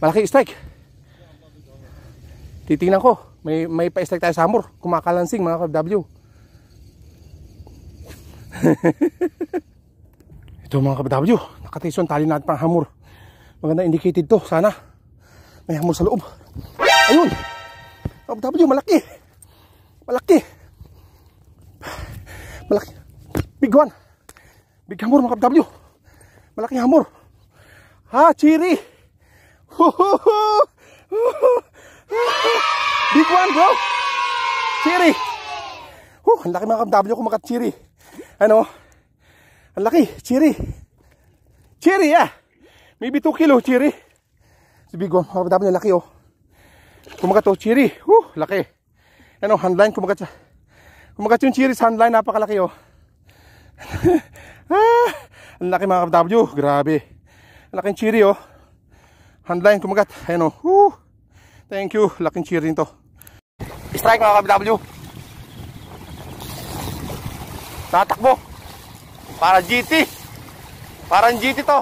Malaki strike. Titingnan ko. May, may pa-strike tayo sa hammer. Kumakalansing mga ka-FW. Ito mga ka-FW. Nakatison tali natin pang hamur. Maganda indicated to. Sana. May hamur sa loob. Ayun. Ka-FW malaki. Malaki. Malaki. Big one. Big hamur mga ka-FW. Malaking hammer. Ha, chiri. Big one, bro. Chiri. Huh, ang laki mga kamW ko makat chiri. Ano? Ang laki, chiri. Chiri, yeah. Maybe 2 kilo, chiri. Si big one, mga kamW, laki oh. Kumakat oh, chiri. Huh, laki. Ano, handline kumakat siya. Kumagat yung chiri sa handline, napakalaki oh. ah, ang laki mga kamW, grabe. Ang laking chiri oh handline kumagat ayan o Woo! thank you laking cheering to strike mga KBW tatakbo para GT parang GT to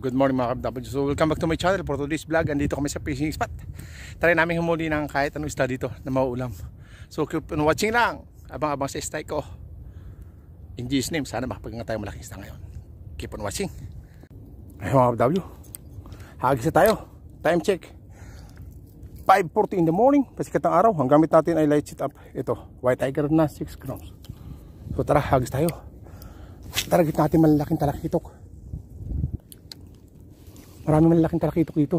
good morning mga KBW. So welcome back to my channel for today's vlog. Andito kami sa fishing spot. Try namin humuli ng kahit anong isda dito na mauulam. So keep on watching lang. Abang-abang sa strike ko. In Jesus name, sana makapagkanga tayo malaking isda ngayon. Keep on watching. Ayun mga KBW. Hagis na tayo. Time check. 5.40 in the morning. Pasikat ng araw. Ang gamit natin ay light sit up. Ito, white tiger na 6 grams. So tara, hagis tayo. Target natin malalaking talakitok. Marami malalaking talakitok dito.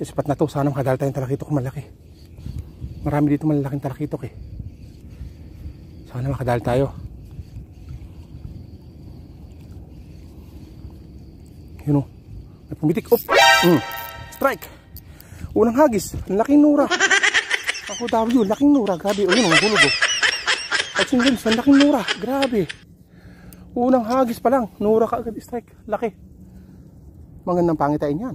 Sa spot na to, sana makadala tayong talakitok malaki. Marami dito malalaking talakitok eh. Sana makadala tayo. Yun o. May pumitik. Oop! Mm. Strike! Unang hagis. Laking nura. Ako W, laking nura. Grabe. O yun, ang gulog o. Oh. At sinigans, laking nura. Grabe. Unang hagis pa lang, nura ka agad strike. Laki. Magandang pangitain yan.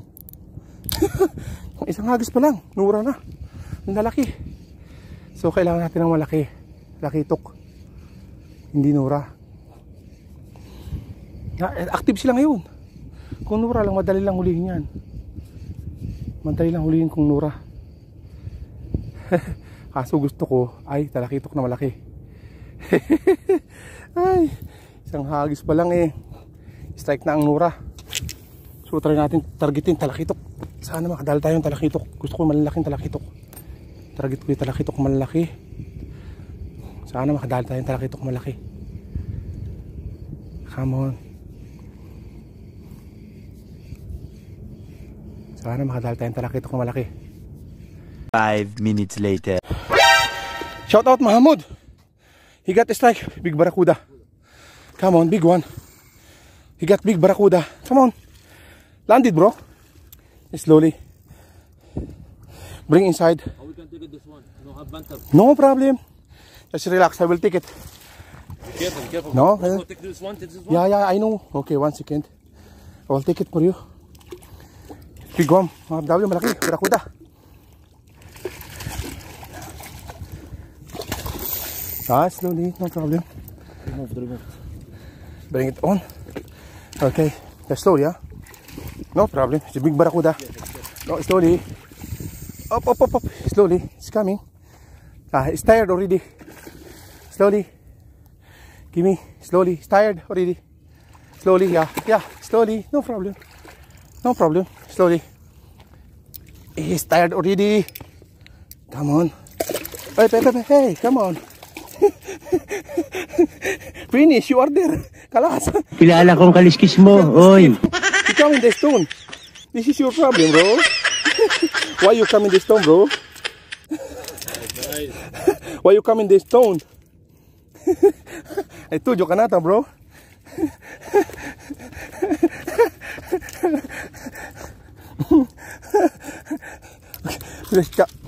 isang hagis pa lang, nura na. Ang lalaki. So, kailangan natin ng malaki. Laki tok. Hindi nura. Active sila ngayon. Kung nura lang, madali lang hulihin yan. Madali lang hulihin kung nura. Kaso gusto ko ay talakitok na malaki. ay, Isang hagis pa lang eh. Strike na ang nura So try natin targetin talakitok. Sana makadala tayo ng talakitok. Gusto ko malalaking talakitok. Target ko yung talakitok malaki. Sana makadala tayo ng talakitok malaki. Come on. Sana makadala tayo ng talakitok malaki. 5 minutes later. Shout out Mahamud. He got a strike. Big Barracuda. Come on, big one. He got big barracuda. Come on. Land it, bro. Slowly. Bring inside. Oh, we can take it this one. No, have bantam. no problem. Just relax. I will take it. Be careful, be careful. No? Uh, take this one, take this one. Yeah, yeah, I know. Okay, one second. I'll take it for you. Big one. Ah, w, malaki. Barracuda. Ah, slowly. No problem. Remove, remove. Bring it on. Okay. Yeah, slowly, huh? No problem. It's a big barracuda. No, slowly. Up, up, up, up. Slowly. It's coming. Ah, it's tired already. Slowly. Give me. Slowly. It's tired already. Slowly, yeah. Yeah, slowly. No problem. No problem. Slowly. He's tired already. Come on. Hey, hey, hey, hey. come on. Finish, you are there. Kalas. Kilala kong kaliskis mo, oy. You come in the stone. This is your problem, bro. Why you come in the stone, bro? Why you come in the stone? I told you kanata, bro.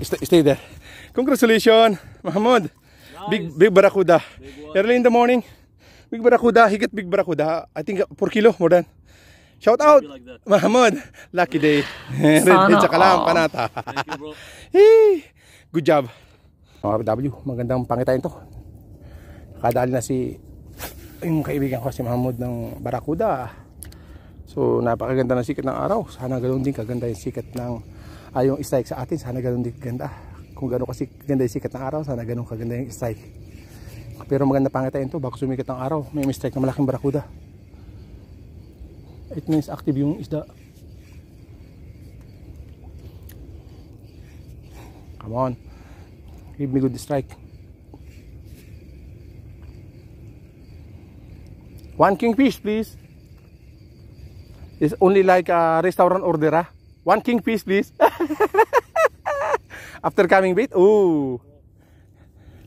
stay, stay there. Congratulations, Mahmoud. Big big barracuda. Big Early in the morning. Big Barracuda, higit Big Barracuda. I think 4 kilo more than. Shout out! Like Mahmud! Lucky day. Sana Tsaka lang, panata. Thank you, bro. good job. Mga W, magandang pangitain to. Nakadali na si yung kaibigan ko si Mahmud ng Barracuda. So, napakaganda ng sikat ng araw. Sana ganoon din kaganda yung sikat ng ayong ah, strike sa atin. Sana ganoon din kaganda. Kung gano'n kasi kaganda yung sikat ng araw, sana ganoon kaganda yung strike. Pero maganda pangitain to bago sumikat ang araw. May mistake na malaking barakuda. It means active yung isda. Come on. Give me good strike. One kingfish please. It's only like a restaurant order ah. One kingfish please. After coming bait. Ooh.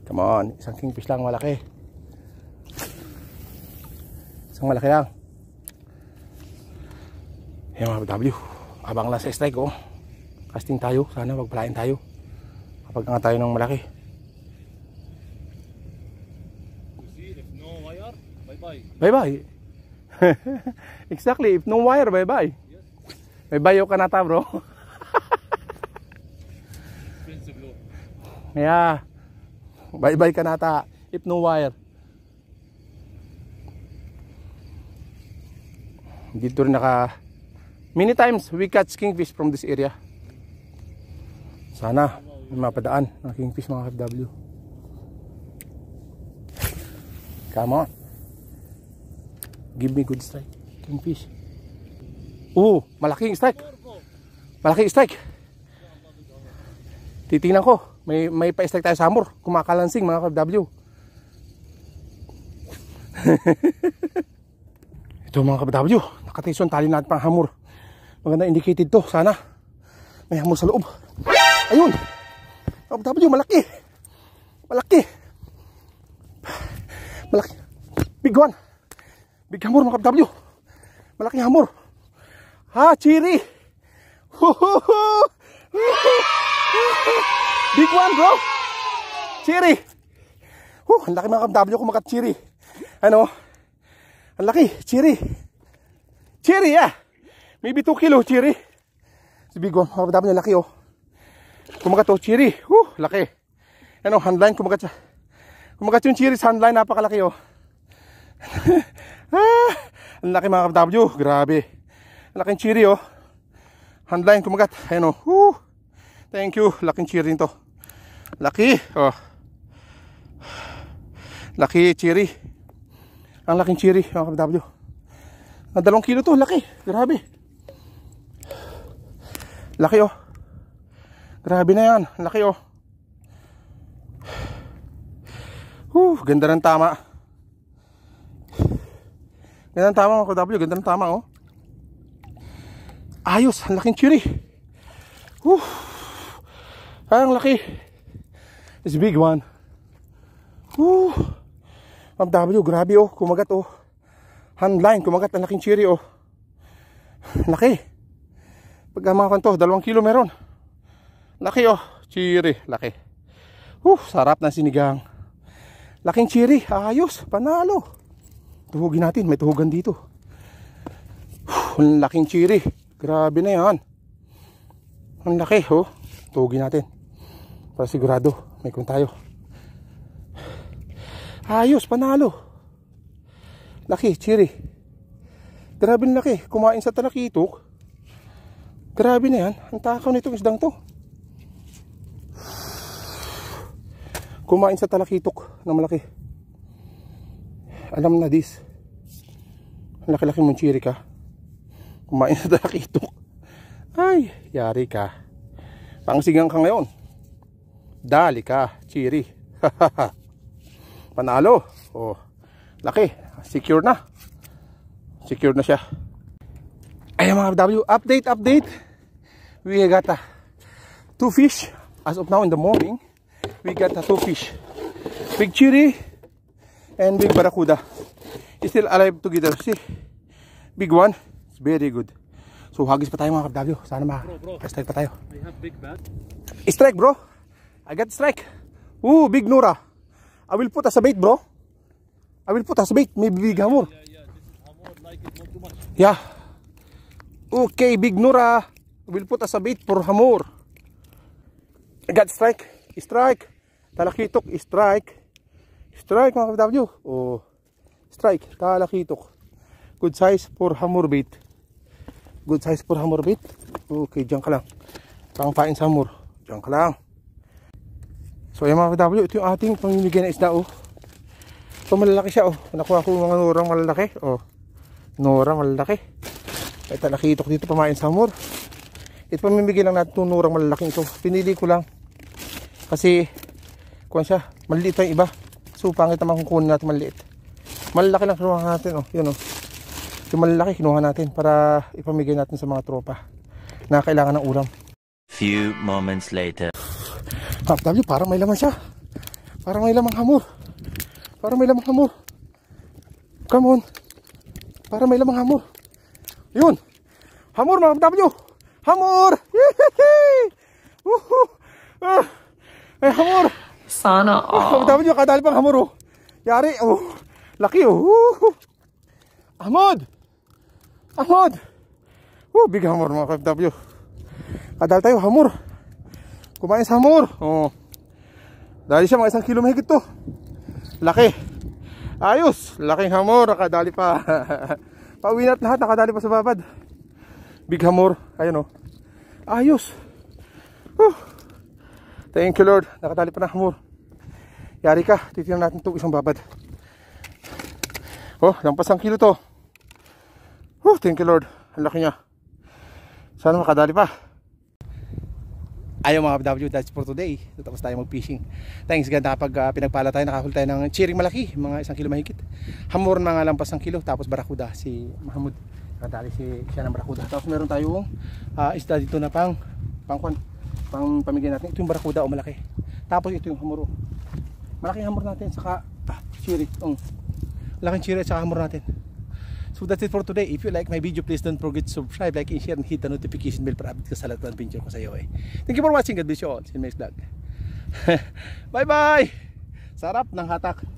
Come on, isang kingfish lang malaki. Isang malaki lang. Yan mga W. Abang lang sa strike oh. Casting tayo. Sana magpalain tayo. Kapag nga tayo ng malaki. Bye bye. exactly. If no wire, bye bye. Yes. Bye bye oh, yung kanata bro. Expensive Yeah. Bye-bye kanata. If no wire. Dito rin naka many times we catch kingfish from this area. Sana mapadaan ang kingfish mga FW. Come on. Give me good strike. Kingfish. Oh malaking strike. Malaking strike. Titingnan ko. May, may pa-strike tayo sa hammer. Kumakalansing mga ka-W. Ito mga ka-W. Nakatison tali natin pang hamur Maganda indicated to. Sana may hamur sa loob. Ayun. Ka-W malaki. Malaki. Malaki. Big one. Big hamur mga ka-W. Malaking hamur Ha, chiri. Ho ho ho. Big one, bro. Chiri. Huh, ang laki mga kamdabyo ko makat chiri. Ano? Ang laki, chiri. Chiri, yeah. Maybe 2 kilo, chiri. Si Big one, mga kamdabyo, laki, oh. Kumagat, oh, chiri. Huh, laki. Ano, handline, kumagat siya. Kumagat yung chiri sa handline, napakalaki, oh. ah, ang laki mga kamdabyo, grabe. Ang laking chiri, oh. Handline, kumagat. Ayan, oh. Whew. Thank you. Laking cheer to. Laki. Oh. Laki cherry. Ang laking cherry, oh, kapatid. Ang dalawang kilo to, laki. Grabe. Laki oh. Grabe na yan. Laki oh. Whew, ganda ng tama. Ganda ng tama mga kapatid. Ganda ng tama oh. Ayos. Ang laking cherry. Whew. Ang laki. It's a big one. Woo! Ma'am W, grabe oh. Kumagat oh. Handline, kumagat. Ang laking cherry oh. Laki. Pag mga kanto, dalawang kilo meron. Laki oh. Cherry, laki. Woo, sarap ng sinigang. Laking cherry, ayos, panalo. Tuhugin natin, may tuhugan dito. Woo, ang laking cherry. Grabe na yan. Ang laki oh. Tuhugin natin. Para sigurado may kung tayo ayos panalo laki chiri grabe laki kumain sa talakitok grabe na yan ang takaw nitong isdang to kumain sa talakitok na malaki alam na dis laki-laki mong chiri ka kumain sa talakitok ay yari ka pangsigang ka ngayon Dali ka, Chiri. Panalo. Oh, laki. Secure na. Secure na siya. Ay mga W, update, update. We got a uh, two fish. As of now in the morning, we got a uh, two fish. Big Chiri and Big Barracuda. It's still alive together. See? Big one. It's very good. So, hagis pa tayo mga kabdabyo. Sana maka-strike pa tayo. I have big bat. Strike bro. I got strike. Ooh, big Nora. I will put as a bait, bro. I will put as a bait. Maybe big hamur. Yeah, yeah, yeah. Hamur, like it, not too much. yeah. Okay, big Nora. I will put as a bait for hamur. I got strike. Strike. Talakitok, strike. Strike, mga kapitapyo. Oh. Strike. Talakitok. Good size for hamur bait. Good size for hamur bait. Okay, dyan ka lang. Pangpain sa hamur. Dyan ka lang. So ayan mga KW, ito yung ating pamimigay na isda oh. So malalaki siya oh. Nakuha ko mga norang malalaki oh. Norang malalaki. Ito nakitok dito pamain sa mur. Ito pamimigay lang natin itong norang malalaking ito. Pinili ko lang. Kasi kuha siya, Maliit pa yung iba. So pangit naman kung kunin natin maliliit. Malalaki lang kinuha natin oh. Yun oh. Yung malalaki kinuha natin para ipamigay natin sa mga tropa na kailangan ng ulam. Few moments later. Top W, parang may laman siya. Parang may lamang hamor. Parang may lamang hamor. Come on. Parang may lamang hamor. Yun. Hamor mga W. Hamor. Woohoo. Ah. Ay, hamor. Sana all. Oh. W, kadali pang hamor oh. Yari. Oh. Laki oh. Woohoo. Ahmad. Oh, big hamor mga W. Kadali tayo, hamor. Hamor. Kumain sa hamor. Oh. Dali siya mga isang kilo mahigit Laki. Ayos. Laking hamor. Nakadali pa. Pauwi na lahat. Nakadali pa sa babad. Big hamor. Ayan o. Oh. Ayos. Whew. Thank you Lord. Nakadali pa na hamor. Yari ka. Titinan natin to isang babad. Oh, lampas ang kilo to. Whew, thank you Lord. Ang laki niya. Sana makadali pa. Ayaw mga PW, that's for today. Tapos tayo mag-fishing. Thanks ganda kapag uh, ah, pinagpala tayo, nakahul tayo ng cheering malaki, mga isang kilo mahigit. Hamor mga lampas ng kilo, tapos barakuda si Mahmud. Nakadali si, siya ng barakuda. Tapos meron tayong uh, isda dito na pang, pang, pang, pang pamigay natin. Ito yung barakuda o malaki. Tapos ito yung hamuro. Oh. Malaking hamor natin, saka ah, chirik. Um, oh. laking chirik at saka hamor natin. So that's it for today. If you like my video, please don't forget to subscribe, like, and share, and hit the notification bell para update ka sa lahat ng adventure ko sa iyo eh. Thank you for watching. God bless you all. See you next vlog. Bye-bye! Sarap ng hatak.